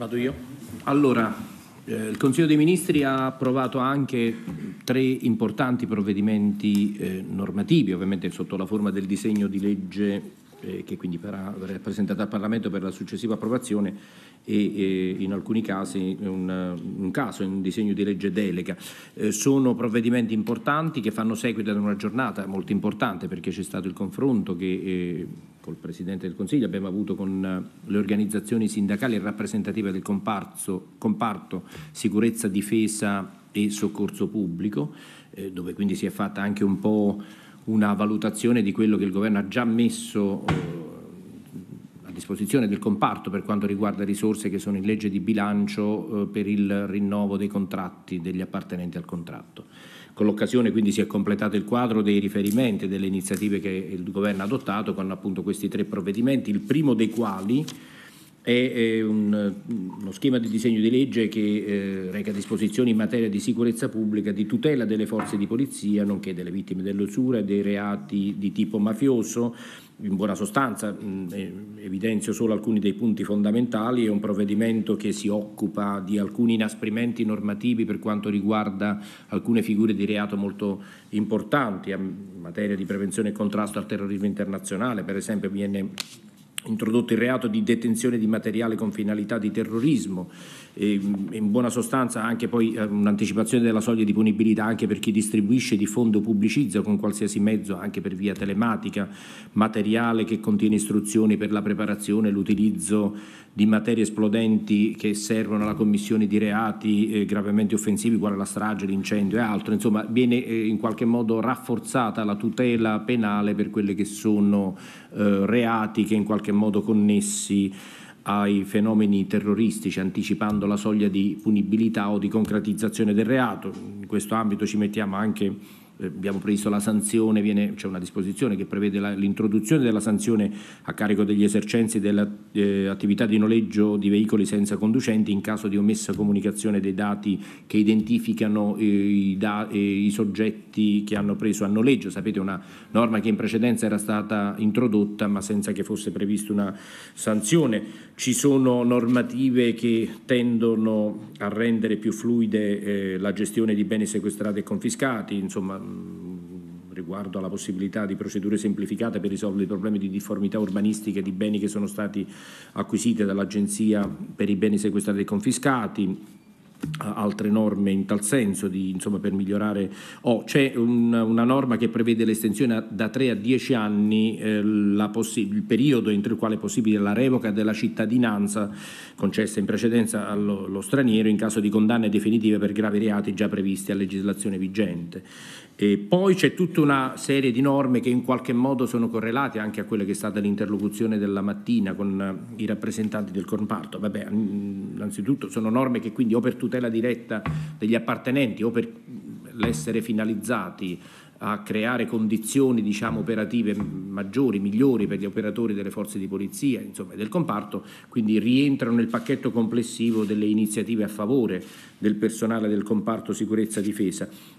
Vado io. Allora, eh, il Consiglio dei Ministri ha approvato anche tre importanti provvedimenti eh, normativi, ovviamente sotto la forma del disegno di legge eh, che quindi verrà presentato al Parlamento per la successiva approvazione e, e in alcuni casi un, un caso, un disegno di legge delega. Eh, sono provvedimenti importanti che fanno seguito ad una giornata molto importante perché c'è stato il confronto che eh, col Presidente del Consiglio, abbiamo avuto con eh, le organizzazioni sindacali rappresentative del comparto, comparto sicurezza, difesa e soccorso pubblico, eh, dove quindi si è fatta anche un po' una valutazione di quello che il Governo ha già messo eh, disposizione del comparto per quanto riguarda risorse che sono in legge di bilancio eh, per il rinnovo dei contratti degli appartenenti al contratto. Con l'occasione quindi si è completato il quadro dei riferimenti e delle iniziative che il Governo ha adottato con appunto questi tre provvedimenti, il primo dei quali è un, uno schema di disegno di legge che eh, reca disposizioni in materia di sicurezza pubblica, di tutela delle forze di polizia, nonché delle vittime dell'usura e dei reati di tipo mafioso. In buona sostanza mh, mm, eh, evidenzio solo alcuni dei punti fondamentali, è un provvedimento che si occupa di alcuni inasprimenti normativi per quanto riguarda alcune figure di reato molto importanti in materia di prevenzione e contrasto al terrorismo internazionale, per esempio viene introdotto il reato di detenzione di materiale con finalità di terrorismo, in buona sostanza anche poi eh, un'anticipazione della soglia di punibilità anche per chi distribuisce, diffonde o pubblicizza con qualsiasi mezzo, anche per via telematica, materiale che contiene istruzioni per la preparazione e l'utilizzo di materie esplodenti che servono alla commissione di reati eh, gravemente offensivi, quale la strage, l'incendio e altro. Insomma, viene eh, in qualche modo rafforzata la tutela penale per quelli che sono reati che in qualche qualche modo connessi ai fenomeni terroristici, anticipando la soglia di punibilità o di concretizzazione del reato. In questo ambito ci mettiamo anche abbiamo previsto la sanzione, c'è cioè una disposizione che prevede l'introduzione della sanzione a carico degli esercenti dell'attività eh, di noleggio di veicoli senza conducenti in caso di omessa comunicazione dei dati che identificano eh, i, da, eh, i, soggetti che hanno preso a noleggio. Sapete una norma che in precedenza era stata introdotta ma senza che fosse prevista una sanzione. Ci sono normative che tendono a rendere più fluide eh, la gestione di beni sequestrati e confiscati, insomma, mm, riguardo alla possibilità di procedure semplificate per risolvere i problemi di difformità urbanistica di beni che sono stati acquisiti dall'Agenzia per i beni sequestrati e confiscati, altre norme in tal senso di, insomma, per migliorare. Oh, c'è un, una norma che prevede l'estensione a, da 3 a 10 anni eh, possi- il periodo entro il quale è possibile la revoca della cittadinanza concessa in precedenza allo, allo straniero in caso di condanne definitive per gravi reati già previsti a legislazione vigente. E poi c'è tutta una serie di norme che in qualche modo sono correlate anche a quella che è stata l'interlocuzione della mattina con i rappresentanti del comparto. Vabbè, mm, innanzitutto sono norme che quindi o per tutela diretta degli appartenenti o per l'essere finalizzati a creare condizioni diciamo, operative maggiori, migliori per gli operatori delle forze di polizia insomma, del comparto, quindi rientrano nel pacchetto complessivo delle iniziative a favore del personale del comparto sicurezza difesa.